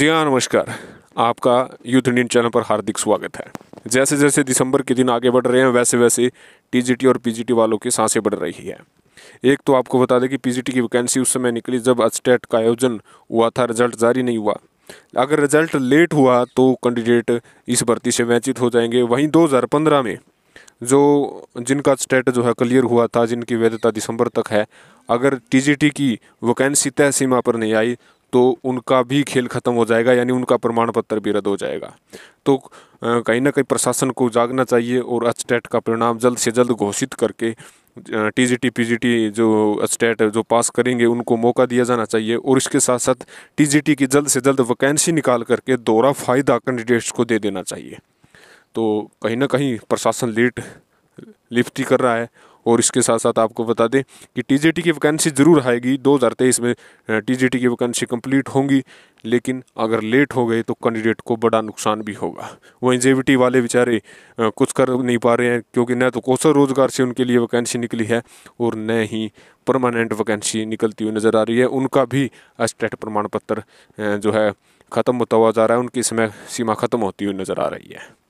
जी हाँ नमस्कार आपका यूथ इंडियन चैनल पर हार्दिक स्वागत है जैसे जैसे दिसंबर के दिन आगे बढ़ रहे हैं वैसे वैसे टीजीटी और पीजीटी वालों की सांसें बढ़ रही है एक तो आपको बता दें कि पीजीटी की वैकेंसी उस समय निकली जब स्टेट का आयोजन हुआ था रिजल्ट जारी नहीं हुआ अगर रिजल्ट लेट हुआ तो कैंडिडेट इस भर्ती से वंचित हो जाएंगे वहीं दो में जो जिनका स्टेट जो है क्लियर हुआ था जिनकी वैधता दिसंबर तक है अगर टीजीटी की वैकेंसी तय सीमा पर नहीं आई तो उनका भी खेल ख़त्म हो जाएगा यानी उनका प्रमाण पत्र भी रद्द हो जाएगा तो कहीं ना कहीं प्रशासन को जागना चाहिए और अस्टेट का परिणाम जल्द से जल्द घोषित करके T T G P G T जो स्टेट जो पास करेंगे उनको मौका दिया जाना चाहिए और इसके साथ साथ टी जी टी की जल्द से जल्द वैकेंसी निकाल करके दोहरा फ़ायदा कैंडिडेट्स को दे देना चाहिए तो कहीं ना कहीं प्रशासन लेट लिफ्टी कर रहा है और इसके साथ साथ आपको बता दें कि टीजीटी की वैकेंसी ज़रूर आएगी दो हज़ार तेईस में टीजीटी की वैकेंसी कंप्लीट होंगी लेकिन अगर लेट हो गए तो कैंडिडेट को बड़ा नुकसान भी होगा वो जेवीटी वाले बेचारे कुछ कर नहीं पा रहे हैं क्योंकि न तो कौशल रोज़गार से उनके लिए वैकेंसी निकली है और न ही परमानेंट वैकेंसी निकलती हुई नज़र आ रही है उनका भी अस्टेट प्रमाण पत्र जो है ख़त्म होता हुआ जा रहा है उनकी समय सीमा ख़त्म होती हुई नज़र आ रही है